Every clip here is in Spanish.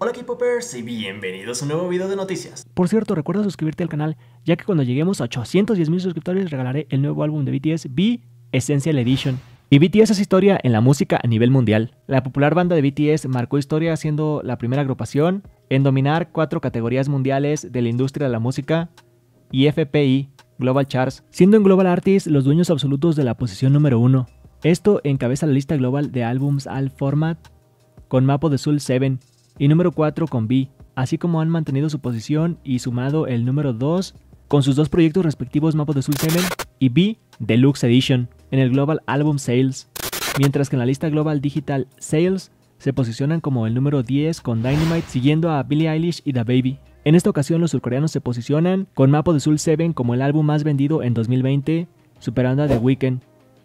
Hola K-Popers y bienvenidos a un nuevo video de noticias. Por cierto, recuerda suscribirte al canal, ya que cuando lleguemos a 810 mil suscriptores regalaré el nuevo álbum de BTS, B Essential Edition. Y BTS es historia en la música a nivel mundial. La popular banda de BTS marcó historia siendo la primera agrupación en dominar cuatro categorías mundiales de la industria de la música y FPI, Global Charts, siendo en Global Artists los dueños absolutos de la posición número uno. Esto encabeza la lista global de álbums al format con Mapo de Soul 7, y número 4 con B, así como han mantenido su posición y sumado el número 2 con sus dos proyectos respectivos Mapo de Sul 7 y B Deluxe Edition en el Global Album Sales, mientras que en la lista Global Digital Sales se posicionan como el número 10 con Dynamite siguiendo a Billie Eilish y The Baby. En esta ocasión los surcoreanos se posicionan con Mapo de Soul 7 como el álbum más vendido en 2020, superando a The Weeknd,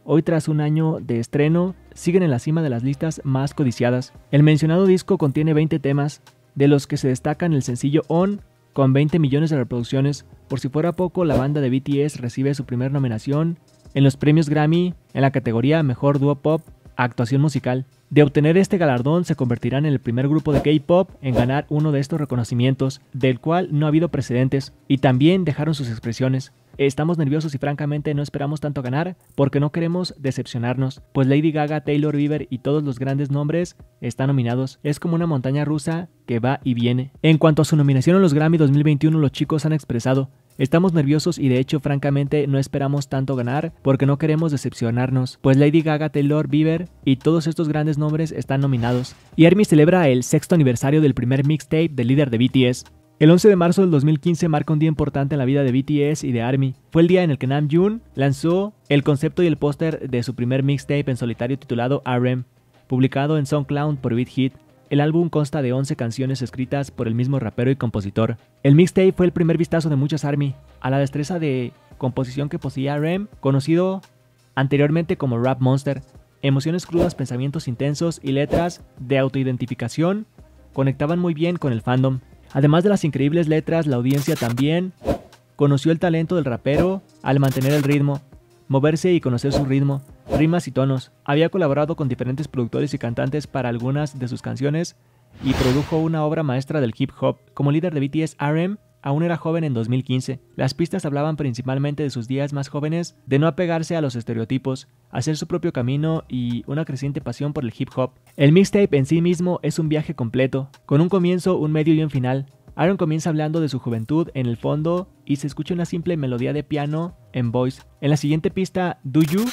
Hoy tras un año de estreno, siguen en la cima de las listas más codiciadas. El mencionado disco contiene 20 temas, de los que se destacan el sencillo On, con 20 millones de reproducciones. Por si fuera poco, la banda de BTS recibe su primera nominación en los premios Grammy en la categoría Mejor Dúo Pop Actuación Musical. De obtener este galardón se convertirán en el primer grupo de K-Pop en ganar uno de estos reconocimientos, del cual no ha habido precedentes, y también dejaron sus expresiones. Estamos nerviosos y francamente no esperamos tanto ganar porque no queremos decepcionarnos, pues Lady Gaga, Taylor Bieber y todos los grandes nombres están nominados. Es como una montaña rusa que va y viene. En cuanto a su nominación a los Grammy 2021, los chicos han expresado, Estamos nerviosos y de hecho francamente no esperamos tanto ganar porque no queremos decepcionarnos, pues Lady Gaga, Taylor Bieber y todos estos grandes nombres están nominados. Y ARMY celebra el sexto aniversario del primer mixtape del líder de BTS. El 11 de marzo del 2015 marca un día importante en la vida de BTS y de ARMY. Fue el día en el que Namjoon lanzó el concepto y el póster de su primer mixtape en solitario titulado RM, publicado en SoundCloud por Beat Hit. El álbum consta de 11 canciones escritas por el mismo rapero y compositor. El mixtape fue el primer vistazo de muchas ARMY a la destreza de composición que poseía RM, conocido anteriormente como Rap Monster. Emociones crudas, pensamientos intensos y letras de autoidentificación conectaban muy bien con el fandom. Además de las increíbles letras, la audiencia también conoció el talento del rapero al mantener el ritmo, moverse y conocer su ritmo, rimas y tonos. Había colaborado con diferentes productores y cantantes para algunas de sus canciones y produjo una obra maestra del hip hop. Como líder de BTS RM, aún era joven en 2015. Las pistas hablaban principalmente de sus días más jóvenes, de no apegarse a los estereotipos, hacer su propio camino y una creciente pasión por el hip hop. El mixtape en sí mismo es un viaje completo, con un comienzo, un medio y un final. Aaron comienza hablando de su juventud en el fondo y se escucha una simple melodía de piano en voice. En la siguiente pista, Do You,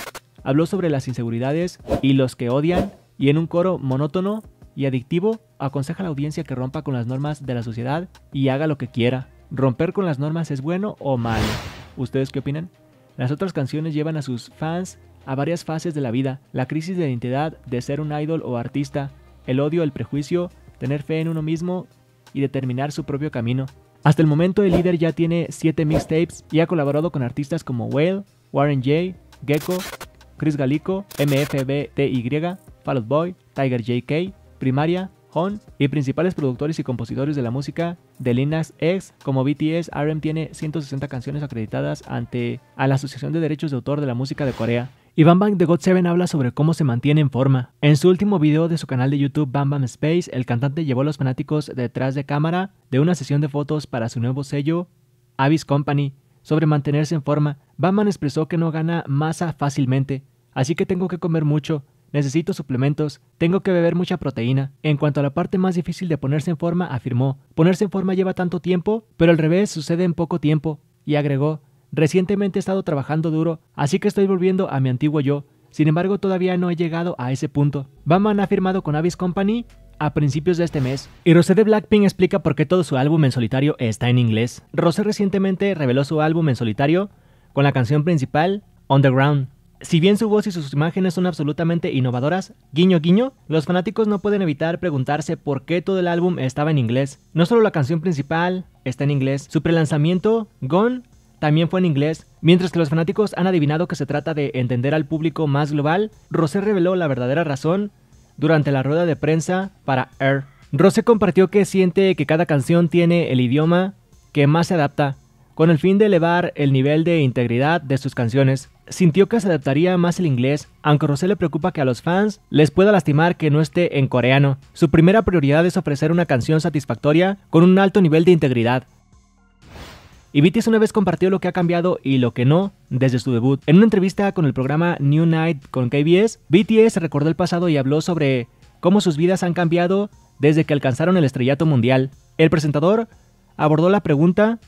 habló sobre las inseguridades y los que odian, y en un coro monótono y adictivo aconseja a la audiencia que rompa con las normas de la sociedad y haga lo que quiera. ¿Romper con las normas es bueno o malo? ¿Ustedes qué opinan? Las otras canciones llevan a sus fans a varias fases de la vida, la crisis de identidad de ser un idol o artista, el odio, el prejuicio, tener fe en uno mismo y determinar su propio camino. Hasta el momento el líder ya tiene 7 mixtapes y ha colaborado con artistas como Whale, Warren J, Gecko, Chris Galico, MFBTY, Fall Out Boy, Tiger JK, Primaria, Hon y principales productores y compositores de la música de Linux X, como BTS, RM tiene 160 canciones acreditadas ante a la Asociación de Derechos de Autor de la Música de Corea. Y Bam Bam de God 7 habla sobre cómo se mantiene en forma. En su último video de su canal de YouTube Bam Bam Space, el cantante llevó a los fanáticos detrás de cámara de una sesión de fotos para su nuevo sello, Avis Company, sobre mantenerse en forma. Bam Bam expresó que no gana masa fácilmente, así que tengo que comer mucho, necesito suplementos, tengo que beber mucha proteína. En cuanto a la parte más difícil de ponerse en forma, afirmó, ponerse en forma lleva tanto tiempo, pero al revés sucede en poco tiempo. Y agregó, recientemente he estado trabajando duro, así que estoy volviendo a mi antiguo yo. Sin embargo, todavía no he llegado a ese punto. Batman ha firmado con Avis Company a principios de este mes. Y Rosé de Blackpink explica por qué todo su álbum en solitario está en inglés. Rosé recientemente reveló su álbum en solitario con la canción principal, Underground. Si bien su voz y sus imágenes son absolutamente innovadoras, guiño guiño, los fanáticos no pueden evitar preguntarse por qué todo el álbum estaba en inglés. No solo la canción principal está en inglés, su prelanzamiento, Gone, también fue en inglés. Mientras que los fanáticos han adivinado que se trata de entender al público más global, Rosé reveló la verdadera razón durante la rueda de prensa para Air. Rosé compartió que siente que cada canción tiene el idioma que más se adapta con el fin de elevar el nivel de integridad de sus canciones, sintió que se adaptaría más el inglés, aunque Rosé le preocupa que a los fans les pueda lastimar que no esté en coreano. Su primera prioridad es ofrecer una canción satisfactoria con un alto nivel de integridad. Y BTS una vez compartió lo que ha cambiado y lo que no desde su debut. En una entrevista con el programa New Night con KBS, BTS recordó el pasado y habló sobre cómo sus vidas han cambiado desde que alcanzaron el estrellato mundial. El presentador abordó la pregunta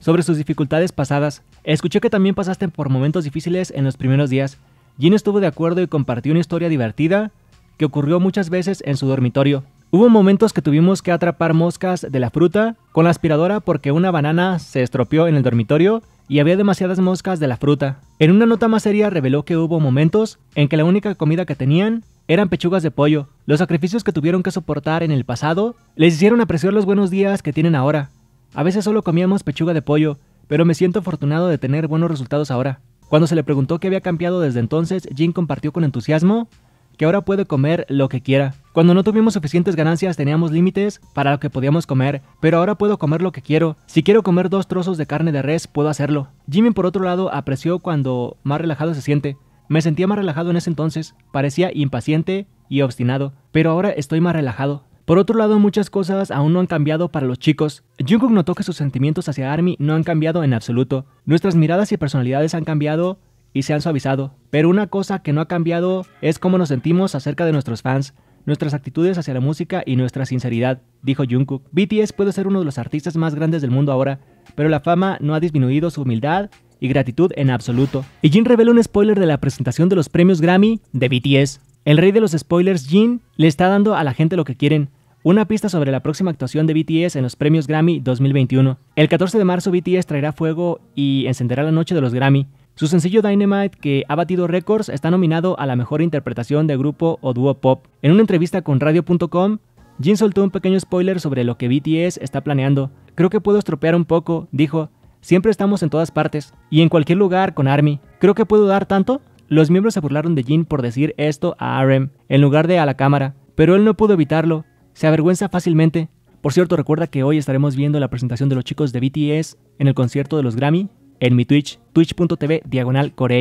sobre sus dificultades pasadas. Escuché que también pasaste por momentos difíciles en los primeros días. Jean estuvo de acuerdo y compartió una historia divertida que ocurrió muchas veces en su dormitorio. Hubo momentos que tuvimos que atrapar moscas de la fruta con la aspiradora porque una banana se estropeó en el dormitorio y había demasiadas moscas de la fruta. En una nota más seria reveló que hubo momentos en que la única comida que tenían eran pechugas de pollo. Los sacrificios que tuvieron que soportar en el pasado les hicieron apreciar los buenos días que tienen ahora. A veces solo comíamos pechuga de pollo, pero me siento afortunado de tener buenos resultados ahora. Cuando se le preguntó qué había cambiado desde entonces, Jim compartió con entusiasmo que ahora puede comer lo que quiera. Cuando no tuvimos suficientes ganancias teníamos límites para lo que podíamos comer, pero ahora puedo comer lo que quiero. Si quiero comer dos trozos de carne de res, puedo hacerlo. Jimmy por otro lado apreció cuando más relajado se siente. Me sentía más relajado en ese entonces, parecía impaciente y obstinado, pero ahora estoy más relajado. Por otro lado, muchas cosas aún no han cambiado para los chicos. Jungkook notó que sus sentimientos hacia ARMY no han cambiado en absoluto. Nuestras miradas y personalidades han cambiado y se han suavizado. Pero una cosa que no ha cambiado es cómo nos sentimos acerca de nuestros fans nuestras actitudes hacia la música y nuestra sinceridad, dijo Jungkook. BTS puede ser uno de los artistas más grandes del mundo ahora, pero la fama no ha disminuido su humildad y gratitud en absoluto. Y Jin revela un spoiler de la presentación de los premios Grammy de BTS. El rey de los spoilers, Jin, le está dando a la gente lo que quieren una pista sobre la próxima actuación de BTS en los premios Grammy 2021. El 14 de marzo BTS traerá fuego y encenderá la noche de los Grammy. Su sencillo Dynamite, que ha batido récords, está nominado a la mejor interpretación de grupo o dúo pop. En una entrevista con radio.com, Jin soltó un pequeño spoiler sobre lo que BTS está planeando. Creo que puedo estropear un poco, dijo. Siempre estamos en todas partes y en cualquier lugar con Army. Creo que puedo dar tanto. Los miembros se burlaron de Jin por decir esto a RM en lugar de a la cámara, pero él no pudo evitarlo. Se avergüenza fácilmente. Por cierto, recuerda que hoy estaremos viendo la presentación de los chicos de BTS en el concierto de los Grammy en mi Twitch, twitch.tv diagonal Corea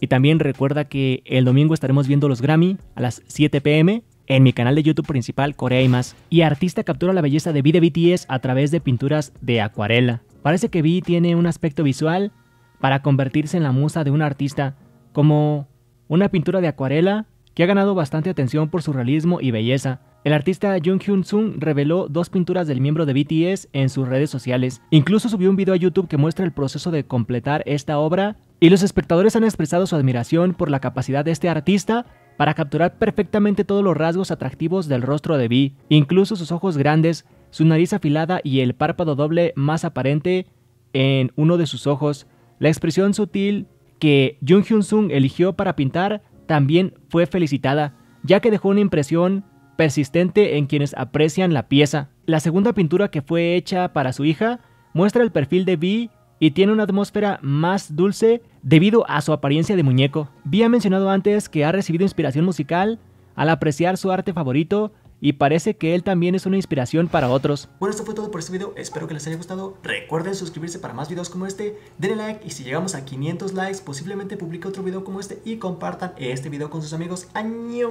y también recuerda que el domingo estaremos viendo los Grammy a las 7 pm en mi canal de YouTube principal Corea y Y artista captura la belleza de V de BTS a través de pinturas de acuarela. Parece que V tiene un aspecto visual para convertirse en la musa de un artista, como una pintura de acuarela que ha ganado bastante atención por su realismo y belleza. El artista Jung Hyun Sung reveló dos pinturas del miembro de BTS en sus redes sociales. Incluso subió un video a YouTube que muestra el proceso de completar esta obra y los espectadores han expresado su admiración por la capacidad de este artista para capturar perfectamente todos los rasgos atractivos del rostro de B, incluso sus ojos grandes, su nariz afilada y el párpado doble más aparente en uno de sus ojos. La expresión sutil que Jung Hyun Sung eligió para pintar también fue felicitada, ya que dejó una impresión persistente en quienes aprecian la pieza. La segunda pintura que fue hecha para su hija muestra el perfil de Vi y tiene una atmósfera más dulce debido a su apariencia de muñeco. Vi ha mencionado antes que ha recibido inspiración musical al apreciar su arte favorito y parece que él también es una inspiración para otros. Bueno, esto fue todo por este video, espero que les haya gustado. Recuerden suscribirse para más videos como este, denle like y si llegamos a 500 likes posiblemente publique otro video como este y compartan este video con sus amigos. ¡Año!